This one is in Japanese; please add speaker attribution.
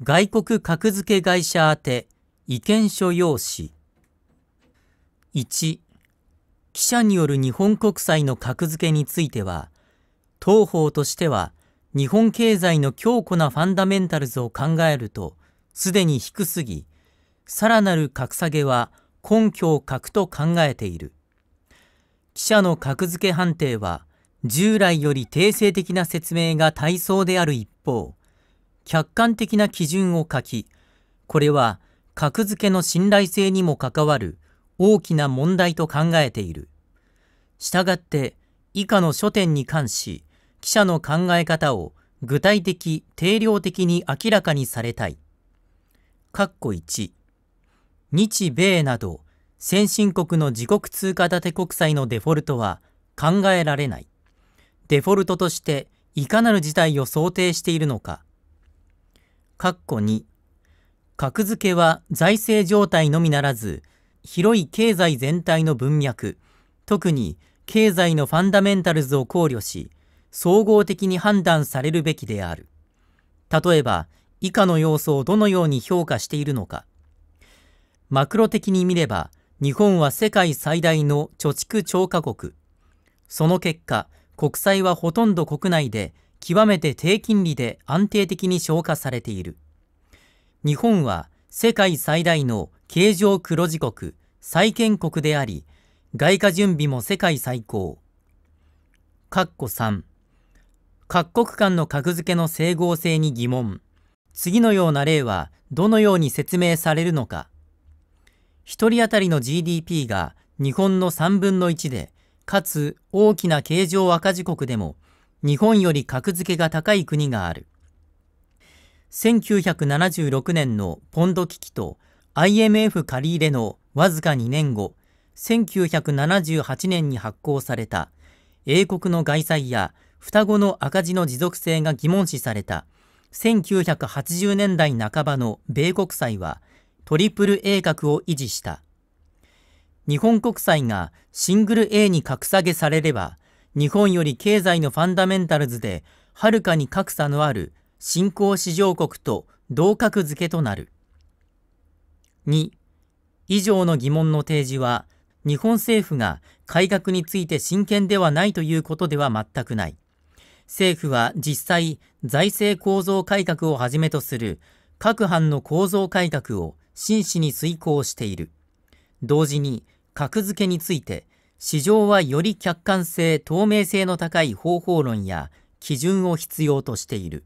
Speaker 1: 外国格付け会社宛て意見書用紙1記者による日本国債の格付けについては当方としては日本経済の強固なファンダメンタルズを考えるとすでに低すぎさらなる格下げは根拠を欠くと考えている記者の格付け判定は従来より定性的な説明が対象である一方客観的な基準を書き、これは格付けの信頼性にも関わる大きな問題と考えている。したがって以下の書店に関し、記者の考え方を具体的、定量的に明らかにされたい。括弧1日米など先進国の自国通貨建て国債のデフォルトは考えられない。デフォルトとしていかなる事態を想定しているのか、括弧2格付けは財政状態のみならず広い経済全体の文脈特に経済のファンダメンタルズを考慮し総合的に判断されるべきである例えば以下の要素をどのように評価しているのかマクロ的に見れば日本は世界最大の貯蓄超過国その結果国債はほとんど国内で極めて低金利で安定的に消化されている。日本は世界最大の経常黒字国、債権国であり、外貨準備も世界最高。括弧3各国間の格付けの整合性に疑問。次のような例はどのように説明されるのか。1人当たりの GDP が日本の3分の1で、かつ大きな経常赤字国でも日本より格付けが高い国がある。1976年のポンド危機と IMF 借り入れのわずか2年後、1978年に発行された英国の外債や双子の赤字の持続性が疑問視された1980年代半ばの米国債はトリプル A 格を維持した。日本国債がシングル A に格下げされれば日本より経済のファンダメンタルズではるかに格差のある新興市場国と同格付けとなる。2. 以上の疑問の提示は、日本政府が改革について真剣ではないということでは全くない。政府は実際、財政構造改革をはじめとする各班の構造改革を真摯に遂行している。同時に、格付けについて市場はより客観性透明性の高い方法論や基準を必要としている。